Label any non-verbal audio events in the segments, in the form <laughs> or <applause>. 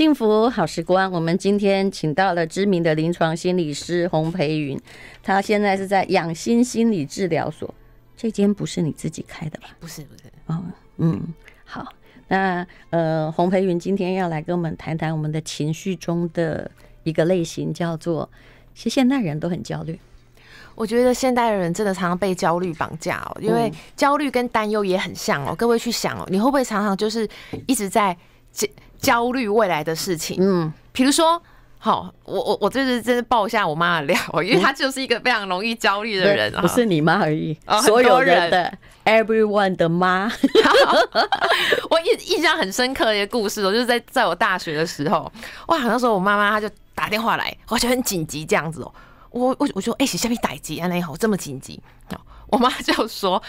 幸福好时光，我们今天请到了知名的临床心理师洪培云，他现在是在养心心理治疗所。这间不是你自己开的吧？不是，不是。哦，嗯，好，那呃，洪培云今天要来跟我们谈谈我们的情绪中的一个类型，叫做，其实现代人都很焦虑。我觉得现代人真的常常被焦虑绑架哦，因为焦虑跟担忧也很像哦。各位去想哦，你会不会常常就是一直在这？焦虑未来的事情，嗯，比如说，好，我我我这是真的爆一下我妈的料，<laughs> 因为她就是一个非常容易焦虑的人啊，不是你妈而已，所有人的 everyone 的妈。<laughs> 我印印象很深刻的一个故事，我就在在我大学的时候，哇，那时候我妈妈她就打电话来，我就很紧急这样子哦，我我我说哎，什下面打紧急啊？那好，这么紧急，我妈就说，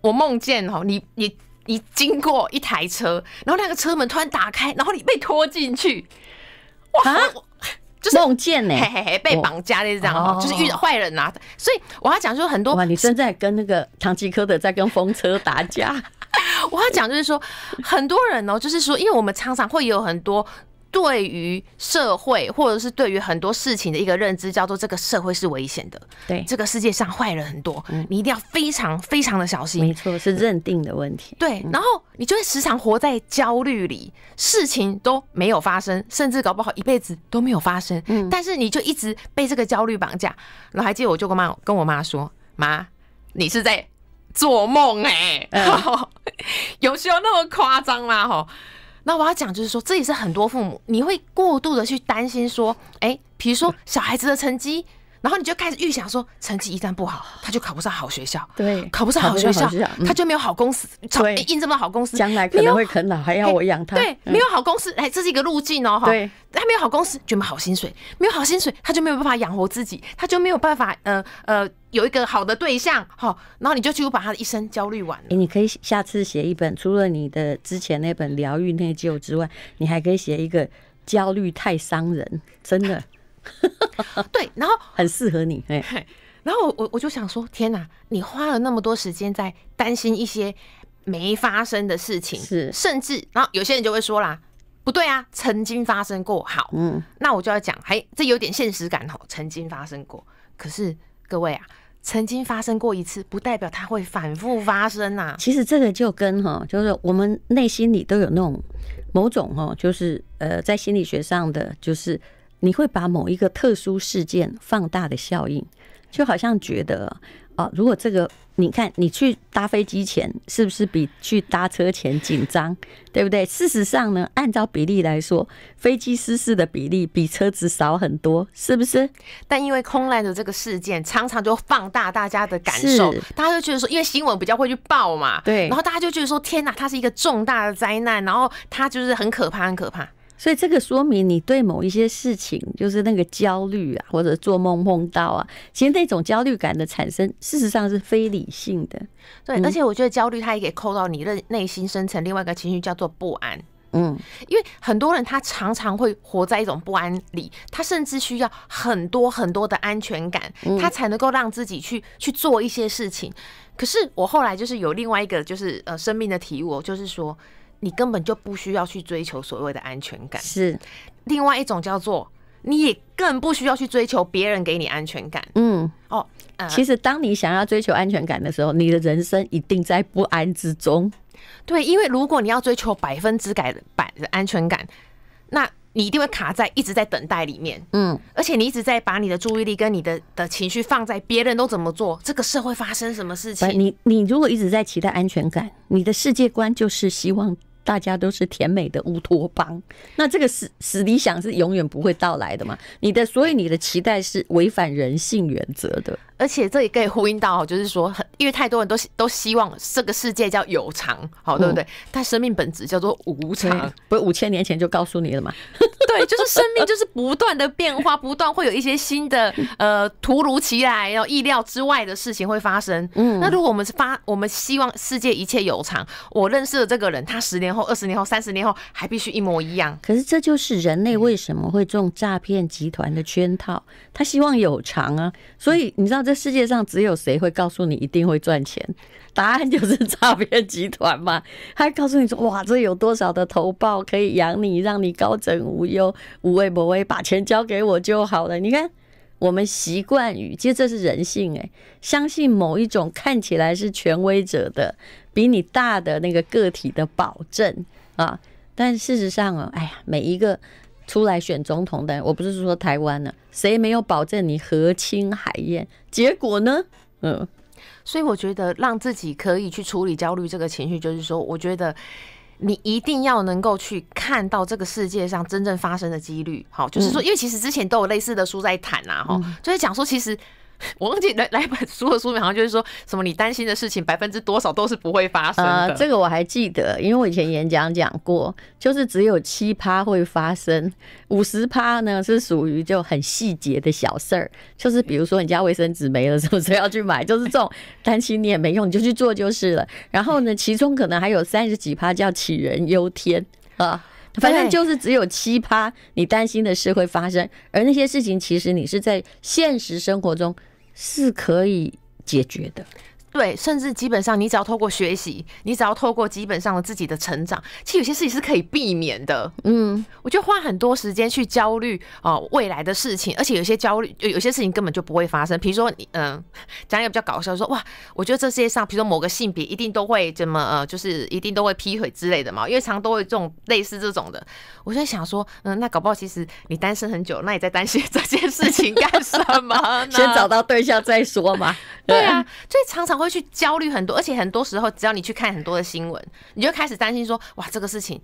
我梦见哦，你你。你经过一台车，然后那个车门突然打开，然后你被拖进去，哇！就是梦见，嘿嘿嘿，被绑架的是这样，就是遇到坏人呐。所以我要讲，说很多哇，你正在跟那个唐吉诃德在跟风车打架。<laughs> 我要讲，就是说很多人哦，就是说，因为我们常常会有很多。对于社会，或者是对于很多事情的一个认知，叫做这个社会是危险的。对，这个世界上坏人很多，你一定要非常非常的小心。没错，是认定的问题。对，然后你就会时常活在焦虑里，事情都没有发生，甚至搞不好一辈子都没有发生。嗯，但是你就一直被这个焦虑绑架，然后还记得我就跟妈跟我妈说：“妈，你是在做梦哎，<laughs> 有要那么夸张吗？”哈。那我要讲，就是说，这也是很多父母，你会过度的去担心说，哎，比如说小孩子的成绩。然后你就开始预想说，成绩一旦不好，<sighs> 他就考不上好学校，对，考不上好学校，他就没有好公司，找，印这么好公司，将来可能会啃老，还要我养他，对，没有好公司，哎，这是一个路径哦，哈，对，他没有好公司，就没有好薪水，没有好薪水，他就没有办法养活自己，他就没有办法，呃呃，有一个好的对象，哈，然后你就几乎把他的一生焦虑完了。你可以下次写一本，除了你的之前那本疗愈内疚之外，你还可以写一个焦虑太伤人，真的。<laughs> 对，然后 <laughs> 很适合你，哎，然后我我就想说，天哪，你花了那么多时间在担心一些没发生的事情，是，甚至然后有些人就会说啦，不对啊，曾经发生过，好，嗯，那我就要讲，哎，这有点现实感哦，曾经发生过，可是各位啊，曾经发生过一次，不代表它会反复发生呐。其实这个就跟哈，就是我们内心里都有那种某种哈，就是呃，在心理学上的就是。你会把某一个特殊事件放大的效应，就好像觉得啊，如果这个你看，你去搭飞机前是不是比去搭车前紧张，对不对？事实上呢，按照比例来说，飞机失事的比例比车子少很多，是不是？但因为空难的这个事件，常常就放大大家的感受，大家就觉得说，因为新闻比较会去报嘛，对，然后大家就觉得说，天哪，它是一个重大的灾难，然后它就是很可怕，很可怕。所以这个说明你对某一些事情，就是那个焦虑啊，或者做梦梦到啊，其实那种焦虑感的产生，事实上是非理性的。对，而且我觉得焦虑它也可以扣到你的内心深层，另外一个情绪叫做不安。嗯，因为很多人他常常会活在一种不安里，他甚至需要很多很多的安全感，他才能够让自己去去做一些事情。可是我后来就是有另外一个就是呃生命的体悟，就是说。你根本就不需要去追求所谓的安全感，是另外一种叫做你也更不需要去追求别人给你安全感。嗯，哦，其实当你想要追求安全感的时候，你的人生一定在不安之中。对，因为如果你要追求百分之百的安全感，那你一定会卡在一直在等待里面。嗯，而且你一直在把你的注意力跟你的的情绪放在别人都怎么做，这个社会发生什么事情。你你如果一直在期待安全感，你的世界观就是希望。大家都是甜美的乌托邦，那这个是死理想，是永远不会到来的嘛？你的所以你的期待是违反人性原则的，而且这也可以呼应到，就是说，因为太多人都都希望这个世界叫有常，好对不对？但生命本质叫做无常，<laughs> 不是五千年前就告诉你了吗？<laughs> 对，就是生命就是不断的变化，<laughs> 不断会有一些新的呃突如其来要意料之外的事情会发生。嗯，那如果我们发我们希望世界一切有常，我认识的这个人他十年。后二十年后三十年后还必须一模一样，可是这就是人类为什么会中诈骗集团的圈套。他希望有偿啊，所以你知道这世界上只有谁会告诉你一定会赚钱？答案就是 <laughs> 诈骗集团嘛。他告诉你说：“哇，这有多少的投报可以养你，让你高枕无忧，无畏不畏，把钱交给我就好了。”你看。我们习惯于，其实这是人性哎，相信某一种看起来是权威者的、比你大的那个个体的保证啊。但事实上啊，哎呀，每一个出来选总统的，我不是说台湾呢，谁没有保证你和亲海燕？结果呢？嗯，所以我觉得让自己可以去处理焦虑这个情绪，就是说，我觉得。你一定要能够去看到这个世界上真正发生的几率，好，就是说，因为其实之前都有类似的书在谈呐，哈，就是讲说其实。<laughs> 我忘记来来本书的书名，好像就是说什么你担心的事情百分之多少都是不会发生的。这个我还记得，因为我以前演讲讲过，就是只有七趴会发生，五十趴呢是属于就很细节的小事儿，就是比如说你家卫生纸没了是不是要去买？就是这种担心你也没用，你就去做就是了。然后呢，其中可能还有三十几趴叫杞人忧天啊。反正就是只有七趴，你担心的事会发生，而那些事情其实你是在现实生活中是可以解决的。对，甚至基本上你只要透过学习，你只要透过基本上的自己的成长，其实有些事情是可以避免的。嗯，我就花很多时间去焦虑啊未来的事情，而且有些焦虑，有些事情根本就不会发生。比如说你，嗯，讲也比较搞笑，说哇，我觉得这世界上，比如说某个性别一定都会怎么，呃，就是一定都会劈腿之类的嘛，因为常都会这种类似这种的。我在想说，嗯，那搞不好其实你单身很久，那你在担心 <laughs> 这件事情干什么？先找到对象再说嘛。对啊，所以常常会去焦虑很多，而且很多时候只要你去看很多的新闻，你就开始担心说，哇，这个事情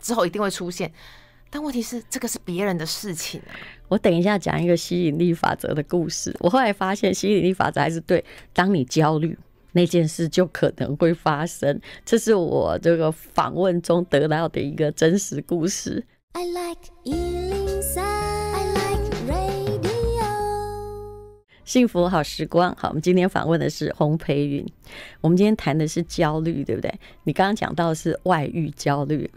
之后一定会出现。但问题是，这个是别人的事情啊。我等一下讲一个吸引力法则的故事。我后来发现吸引力法则还是对，当你焦虑，那件事就可能会发生。这是我这个访问中得到的一个真实故事。I like 幸福好时光，好，我们今天访问的是洪培云。我们今天谈的是焦虑，对不对？你刚刚讲到是外遇焦虑。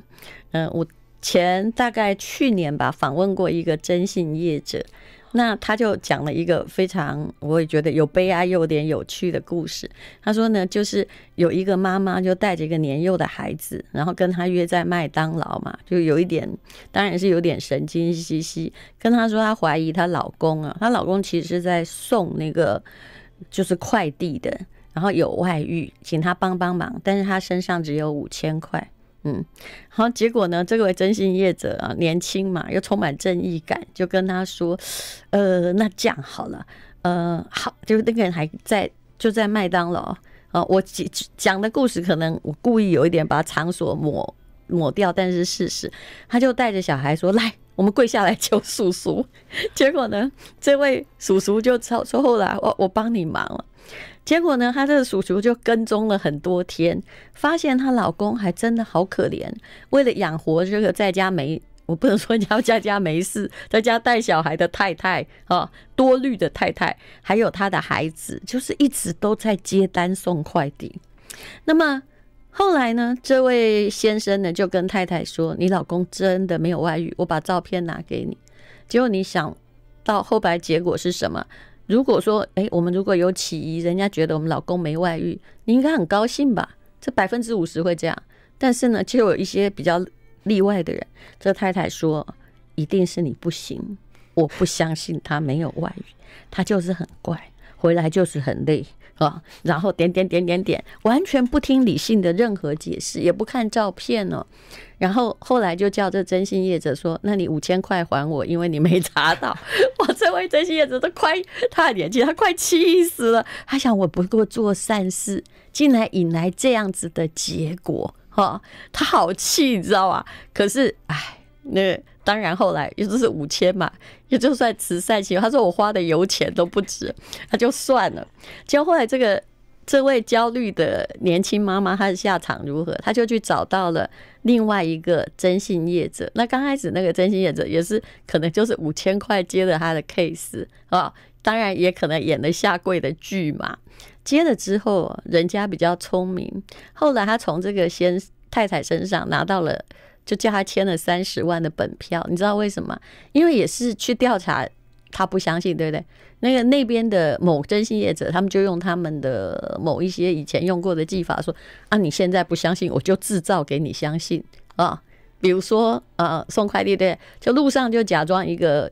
嗯，我前大概去年吧，访问过一个征信业者。那他就讲了一个非常，我也觉得有悲哀又有点有趣的故事。他说呢，就是有一个妈妈就带着一个年幼的孩子，然后跟他约在麦当劳嘛，就有一点，当然是有点神经兮兮，跟他说他怀疑她老公啊，她老公其实是在送那个就是快递的，然后有外遇，请他帮帮忙，但是他身上只有五千块。嗯，好，结果呢？这位真心业者啊，年轻嘛，又充满正义感，就跟他说：“呃，那这样好了，呃，好，就是那个人还在，就在麦当劳啊。”我讲的故事可能我故意有一点把场所抹抹掉，但是事实，他就带着小孩说：“来，我们跪下来求叔叔。<laughs> ”结果呢，这位叔叔就说：“说后来我我帮你忙了。”结果呢，她这个叔叔就跟踪了很多天，发现她老公还真的好可怜，为了养活这个在家没，我不能说要家家没事，在家带小孩的太太啊，多虑的太太，还有她的孩子，就是一直都在接单送快递。那么后来呢，这位先生呢就跟太太说：“你老公真的没有外遇，我把照片拿给你。”结果你想到后来结果是什么？如果说，哎，我们如果有起疑，人家觉得我们老公没外遇，你应该很高兴吧？这百分之五十会这样，但是呢，就有一些比较例外的人，这太太说一定是你不行，我不相信他没有外遇，他就是很怪，回来就是很累。啊，然后点点点点点，完全不听理性的任何解释，也不看照片哦。然后后来就叫这真心业者说：“那你五千块还我，因为你没查到。<laughs> ”我这位真心业者都快的年纪他快气死了。他想我不过做善事，竟然引来这样子的结果，哈，他好气，你知道吧？可是，哎，那当然后来就是五千嘛。也就算慈善心，他说我花的油钱都不值，他就算了。结果后来这个这位焦虑的年轻妈妈，她的下场如何？她就去找到了另外一个征信业者。那刚开始那个征信业者也是可能就是五千块接了他的 case 啊，当然也可能演了下跪的剧嘛。接了之后，人家比较聪明，后来他从这个先太太身上拿到了。就叫他签了三十万的本票，你知道为什么？因为也是去调查，他不相信，对不对？那个那边的某真心业者，他们就用他们的某一些以前用过的技法，说啊，你现在不相信，我就制造给你相信啊。比如说，呃，送快递对，就路上就假装一个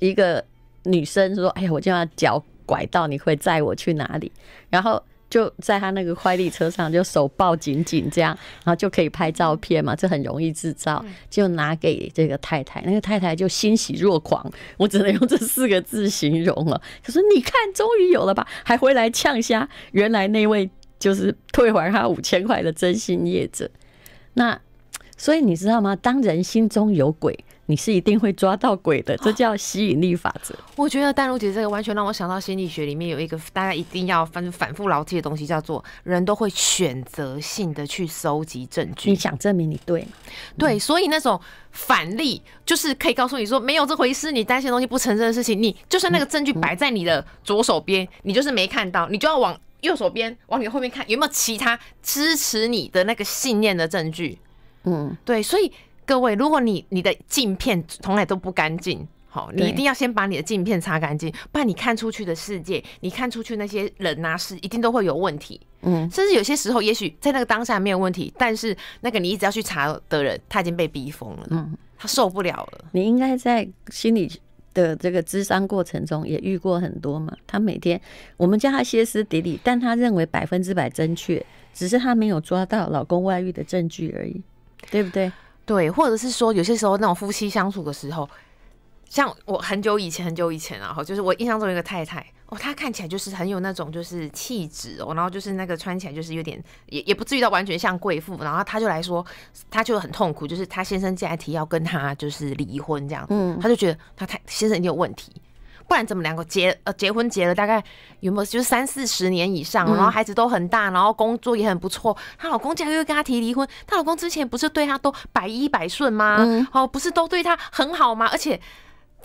一个女生说，哎呀，我就要脚拐到，你会载我去哪里？然后。就在他那个快递车上，就手抱紧紧这样，然后就可以拍照片嘛，这很容易制造，就拿给这个太太，那个太太就欣喜若狂，我只能用这四个字形容了。他说：“你看，终于有了吧？还回来呛虾，原来那位就是退还他五千块的真心叶子。”那所以你知道吗？当人心中有鬼。你是一定会抓到鬼的，这叫吸引力法则。我觉得丹如姐这个完全让我想到心理学里面有一个大家一定要反反复牢记的东西，叫做人都会选择性的去搜集证据。你想证明你对，吗？对，所以那种反例就是可以告诉你说没有这回事，你担心东西不成认的事情，你就算那个证据摆在你的左手边，你就是没看到，你就要往右手边往你后面看，有没有其他支持你的那个信念的证据？嗯，对，所以。各位，如果你你的镜片从来都不干净，好，你一定要先把你的镜片擦干净，不然你看出去的世界，你看出去那些人呐，是一定都会有问题。嗯，甚至有些时候，也许在那个当下没有问题，但是那个你一直要去查的人，他已经被逼疯了，嗯，他受不了了。你应该在心理的这个咨商过程中也遇过很多嘛？他每天我们叫他歇斯底里，但他认为百分之百正确，只是他没有抓到老公外遇的证据而已，对不对？对，或者是说有些时候那种夫妻相处的时候，像我很久以前很久以前啊，后就是我印象中一个太太哦，她看起来就是很有那种就是气质哦，然后就是那个穿起来就是有点也也不至于到完全像贵妇，然后她就来说，她就很痛苦，就是她先生竟然提要跟她就是离婚这样，嗯，她就觉得她太先生有问题。不然，怎么两个结呃结婚结了大概，有没有就是三四十年以上，然后孩子都很大，然后工作也很不错。她老公竟然又跟她提离婚，她老公之前不是对她都百依百顺吗？哦，不是都对她很好吗？而且。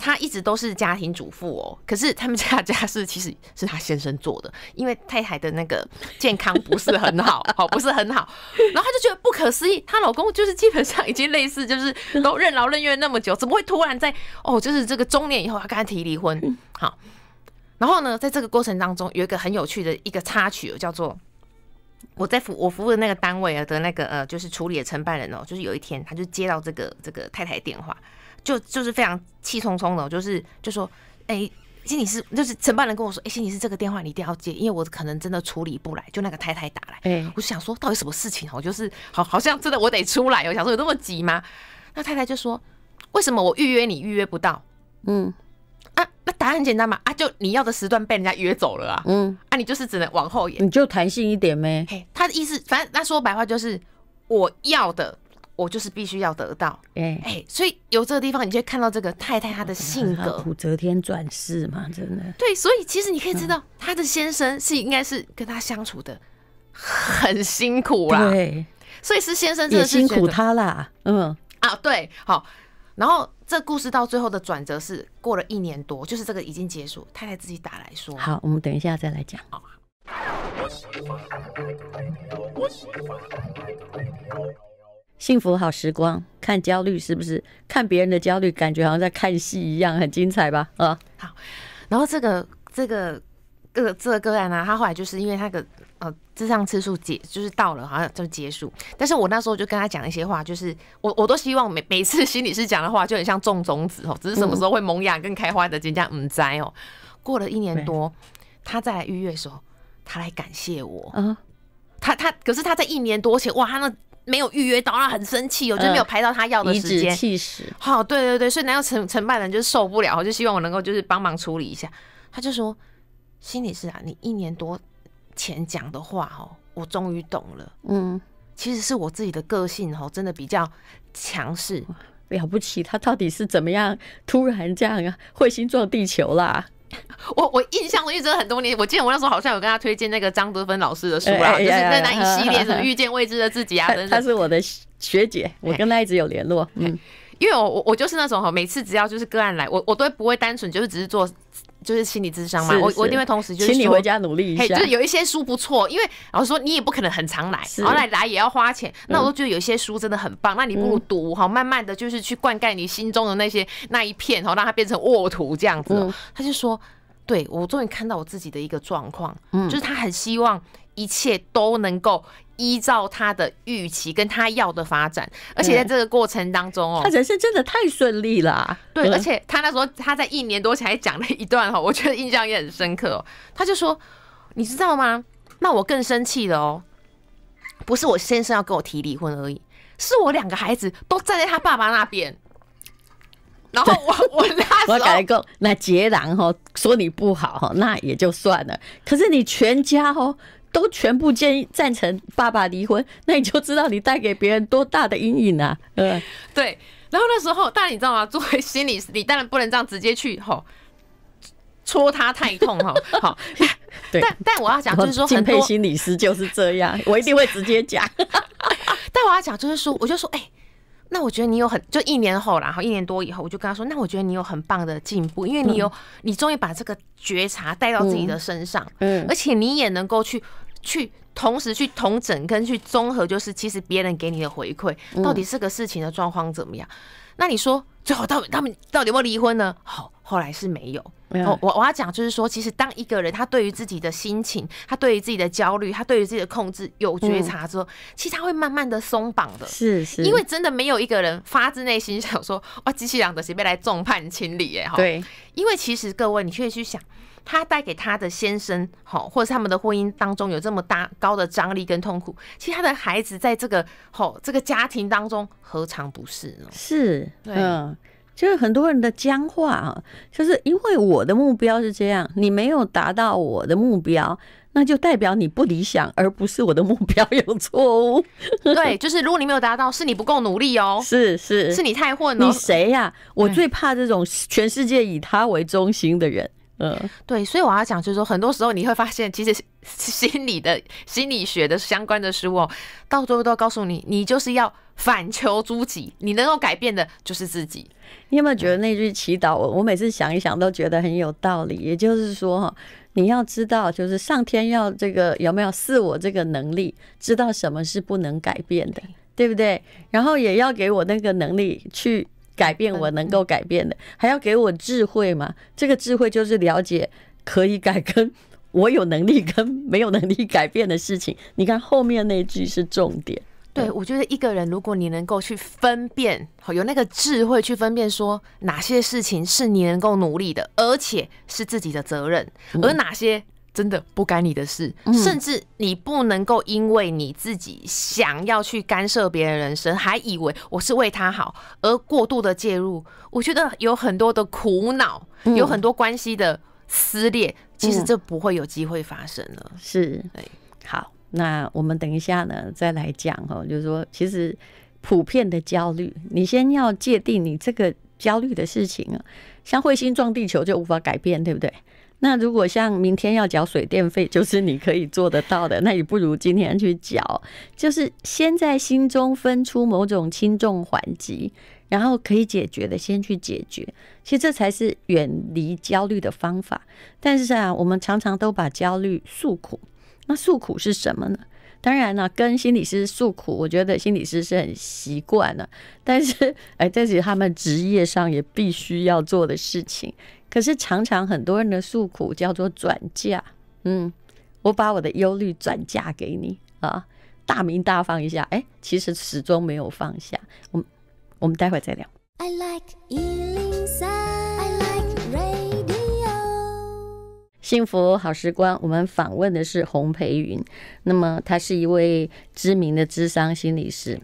她一直都是家庭主妇哦，可是他们家家事其实是她先生做的，因为太太的那个健康不是很好，<laughs> 好不是很好，然后他就觉得不可思议，她老公就是基本上已经类似就是都任劳任怨那么久，怎么会突然在哦就是这个中年以后他跟他提离婚好，然后呢，在这个过程当中有一个很有趣的一个插曲，叫做我在服我服务的那个单位啊的那个呃就是处理的承办人哦，就是有一天他就接到这个这个太太电话。就就是非常气冲冲的，就是就说，哎，经理是就是承办人跟我说，哎，经理是这个电话你一定要接，因为我可能真的处理不来。就那个太太打来，哎，我就想说到底什么事情哦，就是好好像真的我得出来，我想说有那么急吗？那太太就说，为什么我预约你预约不到？嗯，啊，那答案很简单嘛，啊，就你要的时段被人家约走了啊，嗯，啊，你就是只能往后延，你就弹性一点呗。嘿，他的意思，反正那说白话就是我要的。我就是必须要得到，哎哎，所以有这个地方，你就会看到这个太太她的性格，武则天转世嘛，真的。对，所以其实你可以知道，她的先生是应该是跟她相处的很辛苦啦，对，所以是先生真的是辛苦他啦，嗯啊，对，好，然后这故事到最后的转折是过了一年多，就是这个已经结束，太太自己打来说，好，我们等一下再来讲啊。幸福好时光，看焦虑是不是？看别人的焦虑，感觉好像在看戏一样，很精彩吧？啊，好。然后这个这个个这个个案呢，他后来就是因为他的呃智障次数结就是到了，好像就结束。但是我那时候就跟他讲一些话，就是我我都希望每每次心理师讲的话就很像种种子哦，只是什么时候会萌芽跟开花的，人这样嗯栽哦。过了一年多，他再来预约的时候，他来感谢我嗯，他他可是他在一年多前哇，他那。没有预约到，然后很生气，我就得没有排到他要的时间。颐指气使。好，对对对，所以难道承承办人就受不了，就希望我能够就是帮忙处理一下。他就说：“心理师啊，你一年多前讲的话，哦，我终于懂了。嗯，其实是我自己的个性，哦，真的比较强势。了不起，他到底是怎么样？突然这样，彗星撞地球啦！” <laughs> 我 <laughs> 我印象，我一直很多年，我记得我那时候好像有跟他推荐那个张德芬老师的书啦，就是在那一系列么遇见未知的自己》啊，<laughs> 等等。他是我的学姐，我跟他一直有联络。嗯，因为我我我就是那种哈，每次只要就是个案来，我我都不会单纯就是只是做。就是心理智商嘛，我我一定会同时就是请你回家努力一下。就是有一些书不错，因为老师说你也不可能很常来，后来来也要花钱。那我都觉得有一些书真的很棒，那你不如读好，慢慢的就是去灌溉你心中的那些那一片，好让它变成沃土这样子。他就说，对我终于看到我自己的一个状况，就是他很希望。一切都能够依照他的预期跟他要的发展，而且在这个过程当中哦，他人生真的太顺利了。对，而且他那时候他在一年多前还讲了一段哈，我觉得印象也很深刻。哦。他就说：“你知道吗？那我更生气的哦，不是我先生要跟我提离婚而已，是我两个孩子都站在他爸爸那边。”然后我我 <laughs> 他说那杰然哈说你不好哈，那也就算了。可是你全家哦。都全部建议赞成爸爸离婚，那你就知道你带给别人多大的阴影啊！嗯，对。然后那时候，但你知道吗？作为心理师，你当然不能这样直接去吼戳他太痛哈。好，<laughs> 但但我要讲就是说，很多心理师就是这样，我一定会直接讲。<laughs> 但我要讲就是说，我就说，哎，那我觉得你有很就一年后啦，后一年多以后，我就跟他说，那我觉得你有很棒的进步，因为你有你终于把这个觉察带到自己的身上，嗯，而且你也能够去。去同时去同整跟去综合，就是其实别人给你的回馈到底是个事情的状况怎么样？那你说最后到他们到底有没有离婚呢？好，后来是没有。我我要讲就是说，其实当一个人他对于自己的心情，他对于自己的焦虑，他对于自己的控制有觉察之后，其实他会慢慢的松绑的。是是，因为真的没有一个人发自内心想说 <laughs> 哇，机器人的谁被来众叛亲离哎哈？对，因为其实各位，你可以去想。他带给他的先生，好，或者他们的婚姻当中有这么大高的张力跟痛苦，其实他的孩子在这个好这个家庭当中何尝不是呢？是，嗯，就是很多人的僵化啊，就是因为我的目标是这样，你没有达到我的目标，那就代表你不理想，而不是我的目标有错误。<laughs> 对，就是如果你没有达到，是你不够努力哦，<laughs> 是是，是你太混了。你谁呀？我最怕这种全世界以他为中心的人。嗯，对，所以我要讲，就是说，很多时候你会发现，其实 <laughs> 心理的心理学的相关的书哦，到最后都告诉你，你就是要反求诸己，你能够改变的就是自己。你有没有觉得那句祈祷，我我每次想一想都觉得很有道理？也就是说，哈，你要知道，就是上天要这个有没有赐我这个能力，知道什么是不能改变的，对不对？然后也要给我那个能力去。改变我能够改变的，还要给我智慧嘛？这个智慧就是了解可以改，跟我有能力跟没有能力改变的事情。你看后面那句是重点。对，我觉得一个人如果你能够去分辨，有那个智慧去分辨，说哪些事情是你能够努力的，而且是自己的责任，而哪些。真的不干你的事，甚至你不能够因为你自己想要去干涉别人人生，还以为我是为他好而过度的介入，我觉得有很多的苦恼，有很多关系的撕裂，其实这不会有机会发生了。是，好，那我们等一下呢，再来讲哈，就是说，其实普遍的焦虑，你先要界定你这个焦虑的事情啊，像彗星撞地球就无法改变，对不对？那如果像明天要缴水电费，就是你可以做得到的，那也不如今天去缴。就是先在心中分出某种轻重缓急，然后可以解决的先去解决。其实这才是远离焦虑的方法。但是啊，我们常常都把焦虑诉苦。那诉苦是什么呢？当然了，跟心理师诉苦，我觉得心理师是很习惯了，但是哎，这是他们职业上也必须要做的事情。可是常常很多人的诉苦叫做转嫁，嗯，我把我的忧虑转嫁给你啊，大名大放一下，哎，其实始终没有放下。我我们待会再聊。幸福好时光，我们访问的是洪培云，那么他是一位知名的智商心理师。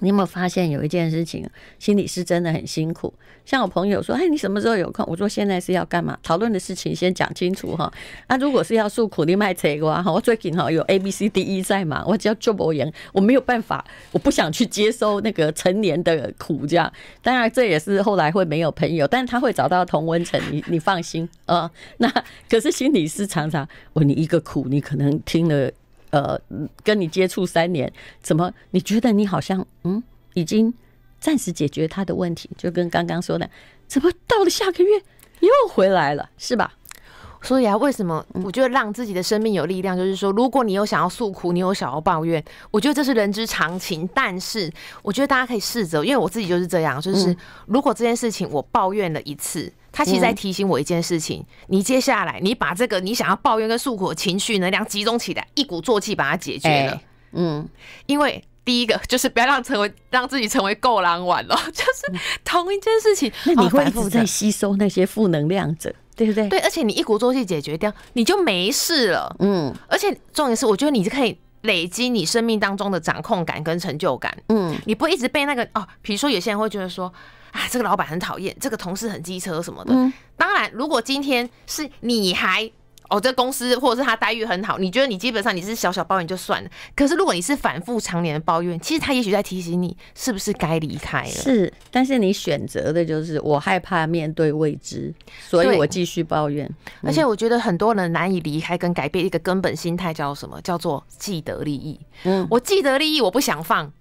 你有没有发现有一件事情，心理师真的很辛苦。像我朋友说：“哎，你什么时候有空？”我说：“现在是要干嘛？讨论的事情先讲清楚哈。那如果是要诉苦、你卖车的话，哈，我最近哈有 A、B、C、D、E 在嘛，我叫做博言，我没有办法，我不想去接收那个成年的苦，这样。当然，这也是后来会没有朋友，但是他会找到童文成。你你放心啊。那 <laughs> 可是心理师常常，我你一个苦，你可能听了。呃，跟你接触三年，怎么你觉得你好像嗯，已经暂时解决他的问题？就跟刚刚说的，怎么到了下个月又回来了，是吧？所以啊，为什么我觉得让自己的生命有力量？就是说，如果你有想要诉苦，你有想要抱怨，我觉得这是人之常情。但是，我觉得大家可以试着，因为我自己就是这样，就是如果这件事情我抱怨了一次，它其实在提醒我一件事情：你接下来你把这个你想要抱怨跟诉苦的情绪能量集中起来，一鼓作气把它解决了。嗯，因为第一个就是不要让成为 <laughs> 让自己成为够狼丸了，<laughs> 就是同一件事情，那你会一直在吸收那些负能量者。对不对，对，而且你一鼓作气解决掉，你就没事了。嗯，而且重点是，我觉得你就可以累积你生命当中的掌控感跟成就感。嗯，你不会一直被那个哦，比如说有些人会觉得说，啊，这个老板很讨厌，这个同事很机车什么的。嗯，当然，如果今天是你还。哦，这公司或者是他待遇很好，你觉得你基本上你是小小抱怨就算了。可是如果你是反复常年的抱怨，其实他也许在提醒你，是不是该离开了？是，但是你选择的就是我害怕面对未知，所以我继续抱怨。而且我觉得很多人难以离开跟改变一个根本心态叫什么？叫做既得利益。嗯，我既得利益，我不想放。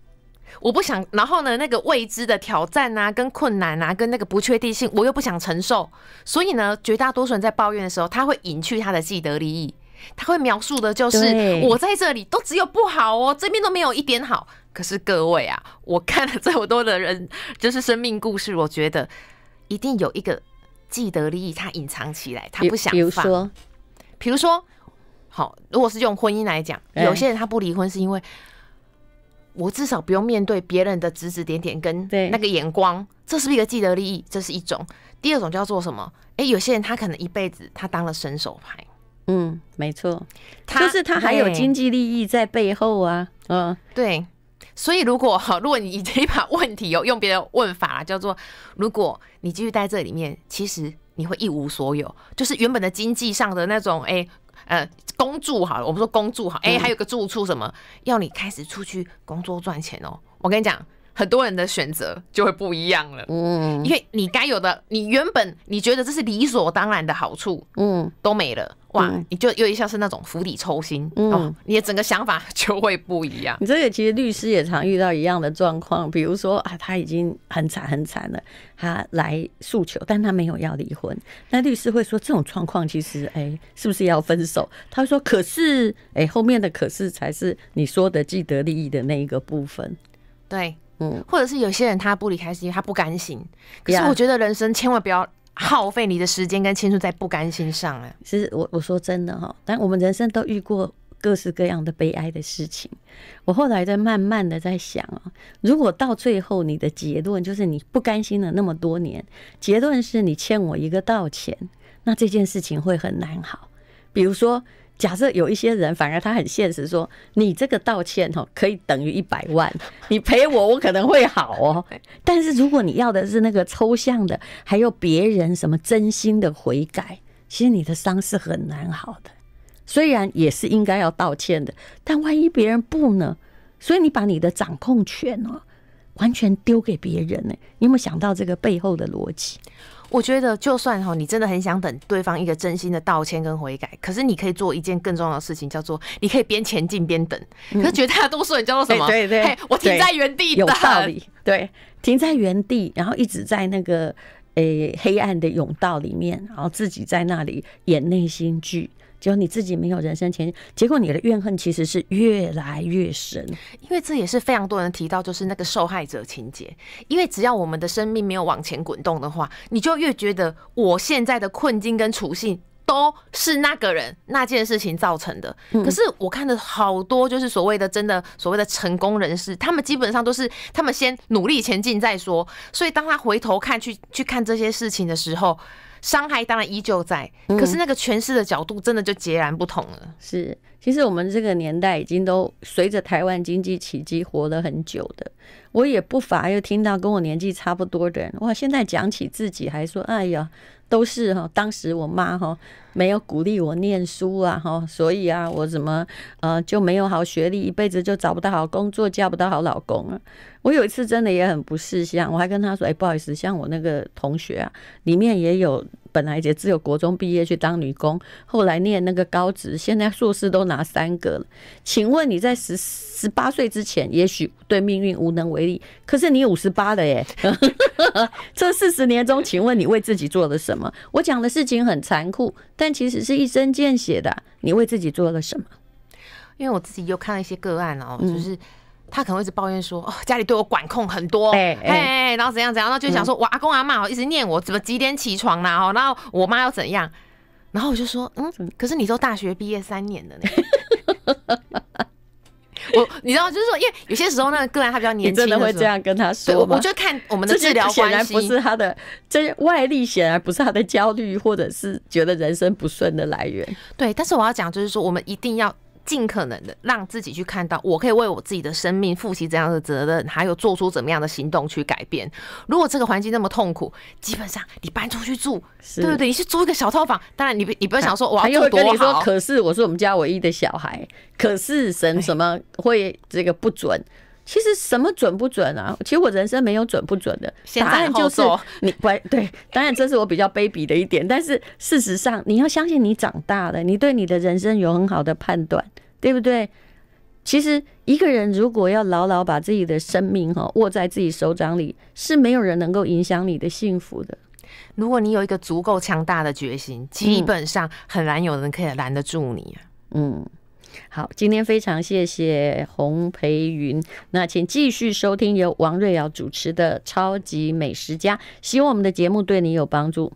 我不想，然后呢，那个未知的挑战啊，跟困难啊，跟那个不确定性，我又不想承受。所以呢，绝大多数人在抱怨的时候，他会隐去他的既得利益，他会描述的就是我在这里都只有不好哦，这边都没有一点好。可是各位啊，我看了这么多的人，就是生命故事，我觉得一定有一个既得利益，他隐藏起来，他不想比如说，比如说，好，如果是用婚姻来讲，有些人他不离婚是因为。我至少不用面对别人的指指点点跟那个眼光，这是不是一个既得利益？这是一种。第二种叫做什么？哎，有些人他可能一辈子他当了伸手牌，嗯，没错，就是他还有经济利益在背后啊，嗯，对。所以如果哈，<laughs> 如果你已经把问题，用别的问法叫做，如果你继续在这里面，其实你会一无所有，就是原本的经济上的那种哎。呃，公住好了，我们说公住好，哎，还有个住处什么，要你开始出去工作赚钱哦。我跟你讲。很多人的选择就会不一样了，嗯，因为你该有的，你原本你觉得这是理所当然的好处，嗯，都没了，哇，你就有点像是那种釜底抽薪，嗯，你的整个想法就会不一样。你这个其实律师也常遇到一样的状况，比如说啊，他已经很惨很惨了，他来诉求，但他没有要离婚，那律师会说这种状况其实，哎，是不是要分手？他说，可是，哎，后面的可是才是你说的既得利益的那一个部分，对。嗯，或者是有些人他不离开是因为他不甘心，可是我觉得人生千万不要耗费你的时间跟青春在不甘心上哎。其实我我说真的哈，但我们人生都遇过各式各样的悲哀的事情。我后来在慢慢的在想啊，如果到最后你的结论就是你不甘心了那么多年，结论是你欠我一个道歉，那这件事情会很难好。比如说。假设有一些人，反而他很现实，说你这个道歉哦，可以等于一百万，<laughs> 你赔我，我可能会好哦。但是如果你要的是那个抽象的，还有别人什么真心的悔改，其实你的伤是很难好的。虽然也是应该要道歉的，但万一别人不呢？所以你把你的掌控权哦。完全丢给别人呢？有没有想到这个背后的逻辑？我觉得，就算哈，你真的很想等对方一个真心的道歉跟悔改，可是你可以做一件更重要的事情，叫做你可以边前进边等。可是绝大多数人叫做什么？<laughs> 对对，我停在原地，有道理。<laughs> 对，停在原地，然后一直在那个诶黑暗的甬道里面，然后自己在那里演内心剧。只有你自己没有人生前，结果你的怨恨其实是越来越深，因为这也是非常多人提到，就是那个受害者情节。因为只要我们的生命没有往前滚动的话，你就越觉得我现在的困境跟处境。都是那个人那件事情造成的。可是我看的好多，就是所谓的真的所谓的成功人士，他们基本上都是他们先努力前进再说。所以当他回头看去去看这些事情的时候，伤害当然依旧在。可是那个诠释的角度真的就截然不同了。是，其实我们这个年代已经都随着台湾经济奇迹活了很久的。我也不乏又听到跟我年纪差不多的人，哇，现在讲起自己还说，哎呀。都是哈，当时我妈哈没有鼓励我念书啊哈，所以啊，我怎么呃就没有好学历，一辈子就找不到好工作，嫁不到好老公啊。我有一次真的也很不识相，我还跟他说：“哎，不好意思，像我那个同学啊，里面也有本来也只有国中毕业去当女工，后来念那个高职，现在硕士都拿三个了。请问你在十十八岁之前，也许对命运无能为力，可是你五十八了，耶！<laughs> 这四十年中，请问你为自己做了什么？我讲的事情很残酷，但其实是一针见血的。你为自己做了什么？因为我自己又看了一些个案哦，就是。”他可能会一直抱怨说，哦，家里对我管控很多，哎，然后怎样怎样，然后就想说，我阿公阿妈哦，一直念我，怎么几点起床啦、哦，然后我妈要怎样？然后我就说，嗯，可是你都大学毕业三年了呢。<laughs> 我你知道，就是说，因为有些时候那个个案他比较年轻，真的会这样跟他说吗？我就看我们的治疗，显然不是他的，这外力显然不是他的焦虑，或者是觉得人生不顺的来源。对，但是我要讲，就是说，我们一定要。尽可能的让自己去看到，我可以为我自己的生命负起怎样的责任，还有做出怎么样的行动去改变。如果这个环境那么痛苦，基本上你搬出去住，对不对，你去租一个小套房。当然，你你不要想说我要住多好。你说，可是我是我们家唯一的小孩，可是神什么会这个不准？其实什么准不准啊？其实我人生没有准不准的答案，就是你乖对。当然这是我比较卑鄙的一点，但是事实上，你要相信你长大了，你对你的人生有很好的判断，对不对？其实一个人如果要牢牢把自己的生命哈握在自己手掌里，是没有人能够影响你的幸福的。如果你有一个足够强大的决心，基本上很难有人可以拦得住你。嗯。好，今天非常谢谢洪培云。那请继续收听由王瑞瑶主持的《超级美食家》，希望我们的节目对你有帮助。